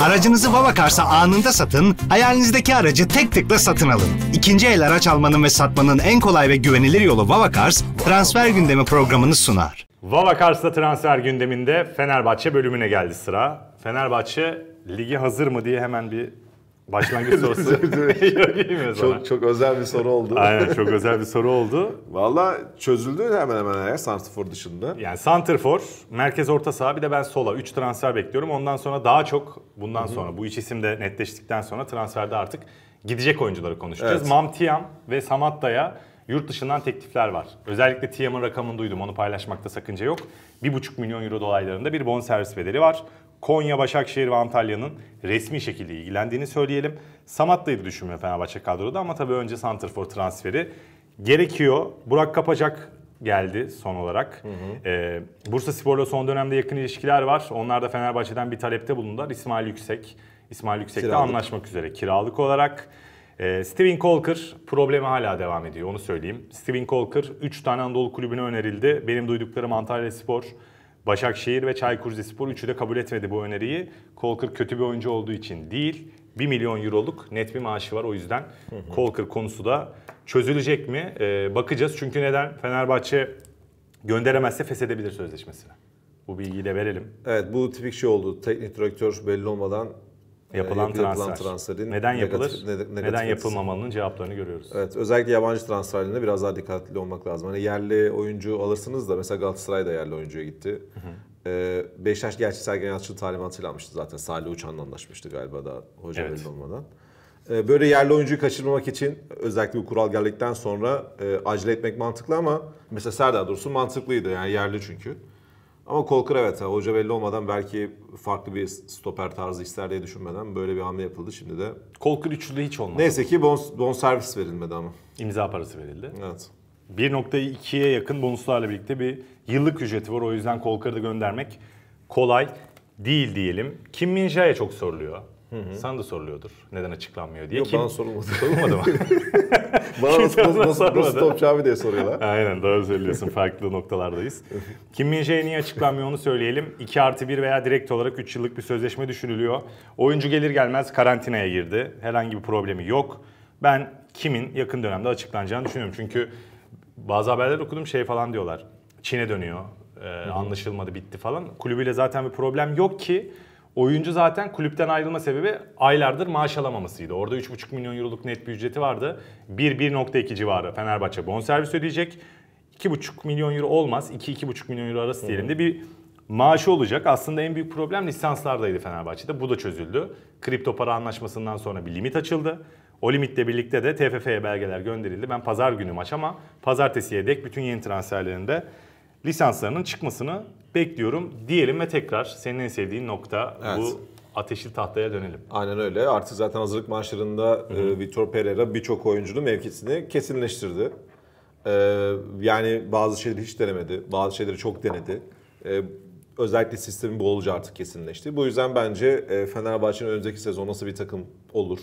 Aracınızı Vavakar'sa anında satın, hayalinizdeki aracı tek tıkla satın alın. İkinci el araç almanın ve satmanın en kolay ve güvenilir yolu Vavakars, transfer gündemi programını sunar. Vavakars'ta transfer gündeminde Fenerbahçe bölümüne geldi sıra. Fenerbahçe ligi hazır mı diye hemen bir Başlangıç sorusu. çok, çok özel bir soru oldu. Aynen çok özel bir soru oldu. Valla çözüldü hemen hemen her Santrfor dışında. Yani Santrfor, merkez orta saha bir de ben sola. 3 transfer bekliyorum. Ondan sonra daha çok bundan Hı-hı. sonra bu iç isim de netleştikten sonra transferde artık gidecek oyuncuları konuşacağız. Evet. Mamtiam ve Samatta'ya yurt dışından teklifler var. Özellikle TM'ın rakamını duydum. Onu paylaşmakta sakınca yok. 1,5 milyon euro dolaylarında bir bon servis bedeli var. Konya, Başakşehir ve Antalya'nın resmi şekilde ilgilendiğini söyleyelim. Samatta'yı düşünmüyor Fenerbahçe kadroda ama tabii önce Santrfor transferi gerekiyor. Burak Kapacak geldi son olarak. Hı hı. Ee, Bursa Spor'la son dönemde yakın ilişkiler var. Onlar da Fenerbahçe'den bir talepte bulundular. İsmail Yüksek. İsmail Yüksek'te anlaşmak üzere kiralık olarak. E, ee, Steven Colker problemi hala devam ediyor onu söyleyeyim. Steven Colker 3 tane Anadolu kulübüne önerildi. Benim duyduklarım Antalya Spor, Başakşehir ve Çaykur Rizespor üçü de kabul etmedi bu öneriyi. Colker kötü bir oyuncu olduğu için değil. 1 milyon euroluk net bir maaşı var o yüzden Colker konusu da çözülecek mi? Ee, bakacağız çünkü neden? Fenerbahçe gönderemezse feshedebilir sözleşmesini. Bu bilgiyi de verelim. Evet bu tipik şey oldu. Teknik direktör belli olmadan ee, yapılan, e, yapılan transfer. transferin neden yapılır, negatif, negatif neden yapılmamalının cevaplarını görüyoruz. Evet, özellikle yabancı transferlerinde biraz daha dikkatli olmak lazım. Hani yerli oyuncu alırsınız da mesela Galatasaray da yerli oyuncuya gitti. Hı hı. Ee, Beşiktaş gerçi Sergen Yalçın talimatıyla almıştı zaten. Salih Uçan'la anlaşmıştı galiba da hoca evet. belli olmadan. Ee, böyle yerli oyuncuyu kaçırmamak için özellikle bu kural geldikten sonra e, acele etmek mantıklı ama mesela Serdar Dursun mantıklıydı yani yerli çünkü. Ama Kolkır evet hoca belli olmadan belki farklı bir stoper tarzı ister diye düşünmeden böyle bir hamle yapıldı şimdi de. Kolkır üçlü hiç olmadı. Neyse ki bonus bonus servis verilmedi ama. İmza parası verildi. Evet. 1.2'ye yakın bonuslarla birlikte bir yıllık ücreti var. O yüzden Kolkır'ı da göndermek kolay değil diyelim. Kim Min Jae çok soruluyor. Hı hı. Sana da soruluyordur. Neden açıklanmıyor diye. Yok Kim... bana sorulmadı. Sorulmadı mı? Bana nasıl, nasıl, nasıl, nasıl topçu abi diye soruyorlar. Aynen doğru söylüyorsun. Farklı noktalardayız. Kim min niye açıklanmıyor onu söyleyelim. 2 artı 1 veya direkt olarak 3 yıllık bir sözleşme düşünülüyor. Oyuncu gelir gelmez karantinaya girdi. Herhangi bir problemi yok. Ben kimin yakın dönemde açıklanacağını düşünüyorum. Çünkü bazı haberler okudum şey falan diyorlar. Çin'e dönüyor. Ee, anlaşılmadı bitti falan. Kulübüyle zaten bir problem yok ki Oyuncu zaten kulüpten ayrılma sebebi aylardır maaş alamamasıydı. Orada 3,5 milyon euroluk net bir ücreti vardı. 1-1.2 civarı Fenerbahçe bonservis ödeyecek. 2,5 milyon euro olmaz. 2-2,5 milyon euro arası diyelim de bir maaşı olacak. Aslında en büyük problem lisanslardaydı Fenerbahçe'de. Bu da çözüldü. Kripto para anlaşmasından sonra bir limit açıldı. O limitle birlikte de TFF'ye belgeler gönderildi. Ben pazar günü maç ama pazartesiye dek bütün yeni transferlerinde lisanslarının çıkmasını bekliyorum diyelim ve tekrar senin en sevdiğin nokta evet. bu ateşli tahtaya dönelim. Aynen öyle. Artık zaten hazırlık maçlarında e, Vitor Pereira birçok oyuncunun mevkisini kesinleştirdi. E, yani bazı şeyleri hiç denemedi, bazı şeyleri çok denedi. E, özellikle sistemin bu bolca artık kesinleşti. Bu yüzden bence e, Fenerbahçe'nin önümüzdeki sezon nasıl bir takım olur?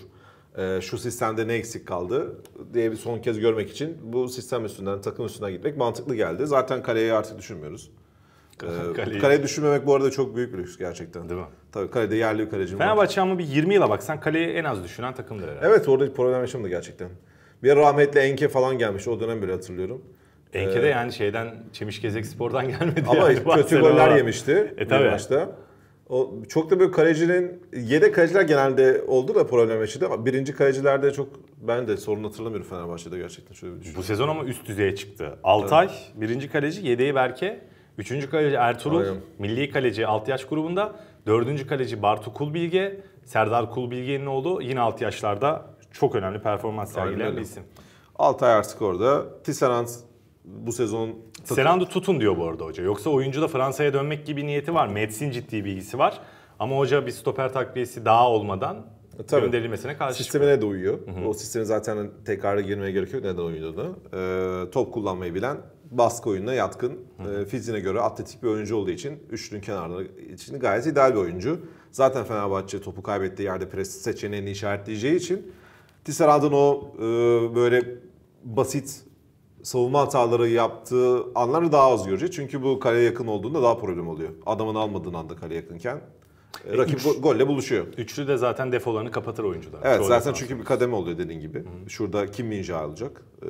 E, şu sistemde ne eksik kaldı diye bir son kez görmek için bu sistem üstünden, takım üstünden gitmek mantıklı geldi. Zaten kaleyi artık düşünmüyoruz. Ee, kaleyi. Kaleyi düşünmemek bu arada çok büyük bir lüks gerçekten. Değil mi? Tabii kalede yerli bir kalecim Fenerbahçe ama bir 20 yıla baksan kaleyi en az düşünen takımdır herhalde. Evet orada bir problem yaşamadı gerçekten. Bir rahmetli Enke falan gelmiş o dönem bile hatırlıyorum. Enke ee, de yani şeyden Çemişgezek Spor'dan gelmedi. Ama yani, kötü goller yemişti e, tabii. maçta. O, çok da böyle kalecinin, yedek kaleciler genelde oldu da problem yaşadı ama birinci kalecilerde çok ben de sorun hatırlamıyorum Fenerbahçe'de gerçekten şöyle bir düşünüyorum. Bu sezon ama üst düzeye çıktı. Altay evet. birinci kaleci, yedeği Berke, Üçüncü kaleci Ertuğrul, Aynen. milli kaleci alt yaş grubunda. Dördüncü kaleci Bartu Kulbilge, Serdar Kulbilge'nin oğlu yine alt yaşlarda çok önemli performans sergileyen bir isim. Altay artık orada. Tisserand bu sezon... Tisserand'ı tutun diyor bu arada hoca. Yoksa oyuncu da Fransa'ya dönmek gibi niyeti var. Meds'in ciddi bilgisi var. Ama hoca bir stoper takviyesi daha olmadan e, Tabii. gönderilmesine karşı Sistemine de uyuyor. Hı hı. O sistemi zaten tekrar girmeye gerek yok. Neden uyuyordu? Ee, top kullanmayı bilen baskı oyununa yatkın. E, fiziğine göre atletik bir oyuncu olduğu için üçlünün kenarları için gayet ideal bir oyuncu. Zaten Fenerbahçe topu kaybettiği yerde pres seçeneğini işaretleyeceği için Tisserand'ın o e, böyle basit savunma hataları yaptığı anları daha az görecek. Çünkü bu kaleye yakın olduğunda daha problem oluyor. Adamın almadığın anda kale yakınken e, e, rakip Üç, golle buluşuyor. Üçlü de zaten defolarını kapatır oyuncular. Evet zaten çünkü bir kademe oluyor dediğin gibi. hı Şurada Kim Minja alacak. Ee,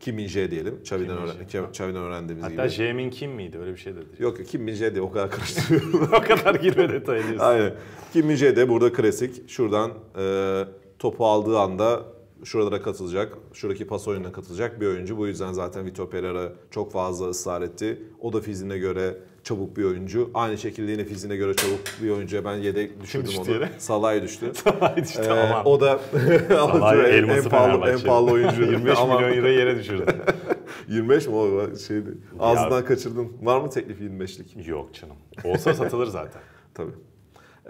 Kimin Min Jae diyelim. Çavi'den öğrendik. Çavi'den öğrendiğimiz Hatta gibi. Hatta Jaemin Kim miydi? Öyle bir şey dedi. Yok Kim Min Jae diye o kadar karıştırıyorum. o kadar girme detaylı. Aynen. Kim Min Jae de burada klasik. Şuradan e, topu aldığı anda şuralara katılacak, şuradaki pas oyununa katılacak bir oyuncu. Bu yüzden zaten Vito Pereira çok fazla ısrar etti. O da fiziğine göre çabuk bir oyuncu. Aynı şekilde yine fiziğine göre çabuk bir oyuncuya ben yedek düşürdüm onu. Yere. Salay düştü. Salay düştü ee, aman. O da Salay en, pahalı, en pahalı oyuncu. 25 milyon euro yere düşürdü. 25 mi o şeydi? Ağzından ya, kaçırdım. Var mı teklifi 25'lik? Yok canım. Olsa satılır zaten. Tabii.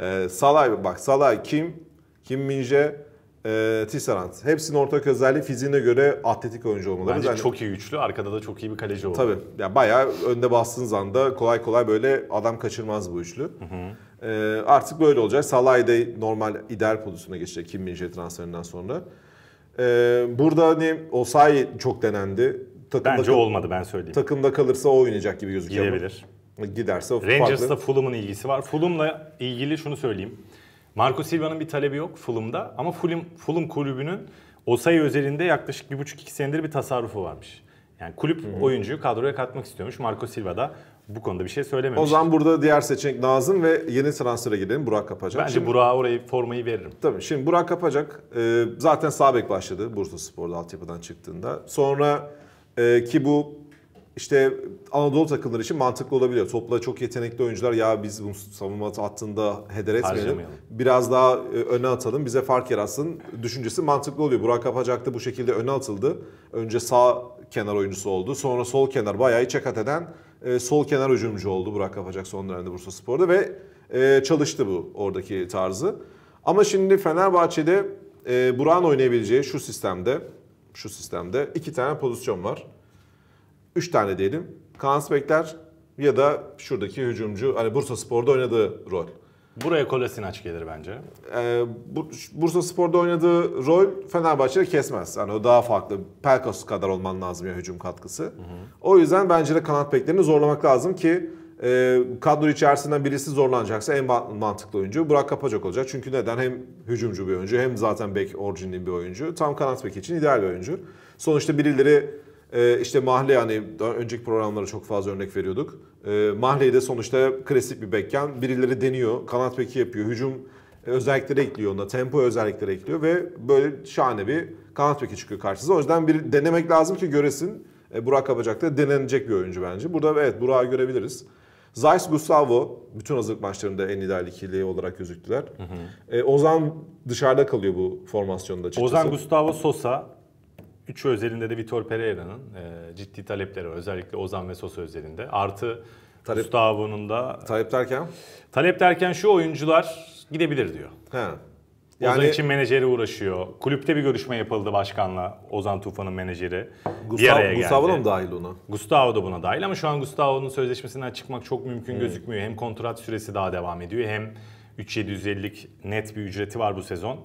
Ee, Salay bak Salay kim? Kim Minje e, Tisserand. Hepsinin ortak özelliği fiziğine göre atletik oyuncu olmaları. Bence yani, çok iyi güçlü, Arkada da çok iyi bir kaleci oldu. Tabii. yani bayağı önde bastığınız anda kolay kolay böyle adam kaçırmaz bu üçlü. Hı hı. E, artık böyle olacak. Salah'ı da normal ideal pozisyona geçecek Kim Minje transferinden sonra. E, burada hani Osayi çok denendi. Takımda Bence olmadı ben söyleyeyim. Takımda kalırsa o oynayacak gibi gözüküyor. Gidebilir. Giderse o Rangers'ta farklı. Fulham'ın ilgisi var. Fulham'la ilgili şunu söyleyeyim. Marco Silva'nın bir talebi yok Fulham'da ama Fulham, Fulham kulübünün Osayi özelinde yaklaşık bir buçuk iki senedir bir tasarrufu varmış. Yani kulüp Hı-hı. oyuncuyu kadroya katmak istiyormuş. Marco Silva da bu konuda bir şey söylememiş. O zaman burada diğer seçenek Nazım ve yeni transfere gidelim Burak Kapacak. Bence şimdi, Burak'a orayı formayı veririm. Tabii şimdi Burak Kapacak e, zaten Sabek başladı Bursa Spor'da altyapıdan çıktığında. Sonra e, ki bu işte Anadolu takımları için mantıklı olabiliyor. Topla çok yetenekli oyuncular ya biz bu savunma attığında heder etmeyelim. Biraz daha e, öne atalım bize fark yaratsın düşüncesi mantıklı oluyor. Burak Apacak da bu şekilde öne atıldı. Önce sağ kenar oyuncusu oldu. Sonra sol kenar bayağı içe kat eden e, sol kenar hücumcu oldu Burak Apacak son dönemde Bursa Spor'da ve e, çalıştı bu oradaki tarzı. Ama şimdi Fenerbahçe'de Burak'ın oynayabileceği şu sistemde şu sistemde iki tane pozisyon var. 3 tane diyelim. Kaan Spekter ya da şuradaki hücumcu hani Bursa Spor'da oynadığı rol. Buraya Kolasinac gelir bence. Ee, Bursa Spor'da oynadığı rol Fenerbahçe'de kesmez. Yani o daha farklı. Pelkas kadar olman lazım ya hücum katkısı. Hı hı. O yüzden bence de kanat beklerini zorlamak lazım ki e, kadro içerisinden birisi zorlanacaksa en mantıklı oyuncu Burak Kapacak olacak. Çünkü neden? Hem hücumcu bir oyuncu hem zaten bek orijinli bir oyuncu. Tam kanat bek için ideal bir oyuncu. Sonuçta birileri e, işte Mahle yani önceki programlara çok fazla örnek veriyorduk. E, de sonuçta klasik bir bekken birileri deniyor. Kanat peki yapıyor. Hücum özellikleri ekliyor onda. Tempo özellikleri ekliyor ve böyle şahane bir kanat peki çıkıyor karşınıza. O yüzden bir denemek lazım ki göresin. Ee, Burak Kabacak da denenecek bir oyuncu bence. Burada evet Burak'ı görebiliriz. Zayis Gustavo bütün hazırlık maçlarında en ideal ikili olarak gözüktüler. Hı hı. E, Ozan dışarıda kalıyor bu formasyonda açıkçası. Ozan Gustavo Sosa Üçü özelinde de Vitor Pereira'nın e, ciddi talepleri var. Özellikle Ozan ve Sosa özelinde. Artı talep, Gustavo'nun da... Talep derken? Talep derken şu oyuncular gidebilir diyor. He. Yani, Ozan için menajeri uğraşıyor. Kulüpte bir görüşme yapıldı başkanla. Ozan Tufan'ın menajeri. Gustav, Gustavo da mı dahil ona? Gustavo da buna dahil ama şu an Gustavo'nun sözleşmesinden çıkmak çok mümkün hmm. gözükmüyor. Hem kontrat süresi daha devam ediyor hem 3750'lik net bir ücreti var bu sezon.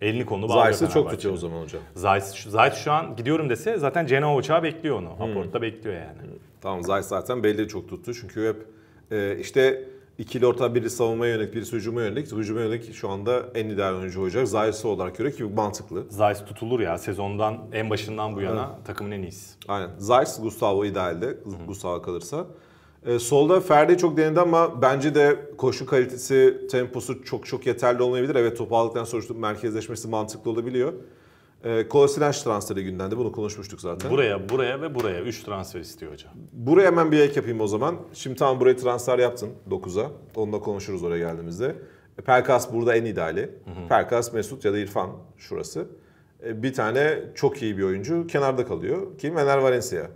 Elini konu bağlıyor Zayt'sı çok tutuyor o zaman hocam. Zayt, Zayt şu an gidiyorum dese zaten Cenova uçağı bekliyor onu. Hmm. Aport'ta bekliyor yani. Hmm. Tamam Zayt zaten belli çok tuttu. Çünkü hep e, işte ikili orta biri savunmaya yönelik, birisi hücuma yönelik. Hücuma yönelik şu anda en ideal oyuncu olacak. Zayt'sı olarak göre ki bu mantıklı. Zayt tutulur ya sezondan en başından bu yana evet. takımın en iyisi. Aynen. Zayt Gustavo idealde. Hı. Gustavo kalırsa. E, solda Ferdi çok denedi ama bence de koşu kalitesi, temposu çok çok yeterli olmayabilir. Evet topu aldıktan sonra merkezleşmesi mantıklı olabiliyor. E, Kolasinac transferi gündemde bunu konuşmuştuk zaten. Buraya, buraya ve buraya 3 transfer istiyor hocam. Buraya hemen bir ek yapayım o zaman. Şimdi tamam buraya transfer yaptın 9'a. Onunla konuşuruz oraya geldiğimizde. E, Perkas burada en ideali. Hı hı. Perkas, Mesut ya da İrfan şurası. E, bir tane çok iyi bir oyuncu kenarda kalıyor. Kim? Ener Valencia.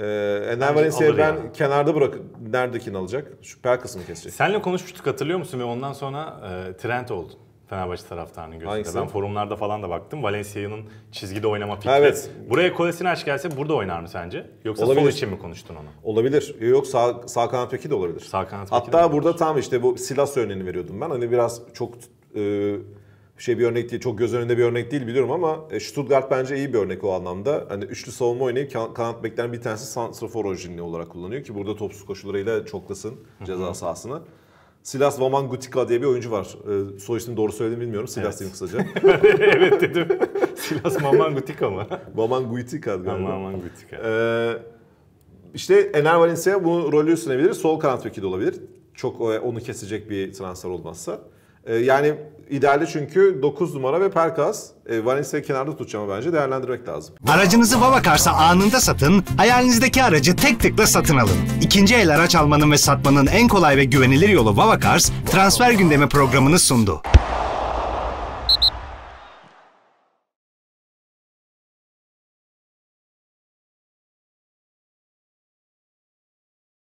Ee, Enner Valencia'yı ben yani. kenarda bırakıp neredekin alacak? Şu pel kısmı kesecek. Senle konuşmuştuk hatırlıyor musun? Ve ondan sonra e, trend oldun. Fenerbahçe taraftarının gözünde. Hangisi? Ben forumlarda falan da baktım. Valencia'nın çizgide oynama fikri. Evet. Buraya Kolesini aç gelse burada oynar mı sence? Yoksa olabilir. sol için mi konuştun onu? Olabilir. Yok sağ, sağ kanat peki de olabilir. Sağ kanat Hatta de burada tam işte bu Silas örneğini veriyordum ben. Hani biraz çok e, şey bir örnek değil, çok göz önünde bir örnek değil biliyorum ama e, Stuttgart bence iyi bir örnek o anlamda. Hani üçlü savunma oynayıp kanat beklerin bir tanesi santrafor orijinli olarak kullanıyor ki burada topsuz koşullarıyla çoklasın ceza sahasını. Silas Vaman Gutika diye bir oyuncu var. E, soy ismini doğru söyledim bilmiyorum. Silas evet. kısaca. evet dedim. Silas Vaman Gutika mı? Vaman Gutika Vaman Gutika. Ee, işte Ener Valencia bu rolü üstlenebilir. Sol kanat vekili olabilir. Çok e, onu kesecek bir transfer olmazsa. Ee, yani İdealde çünkü 9 numara ve Perkas. E, Valencia'yı kenarda tutacağım bence değerlendirmek lazım. Aracınızı Vavakars'a anında satın, hayalinizdeki aracı tek tıkla satın alın. İkinci el araç almanın ve satmanın en kolay ve güvenilir yolu Vavakars, transfer gündemi programını sundu.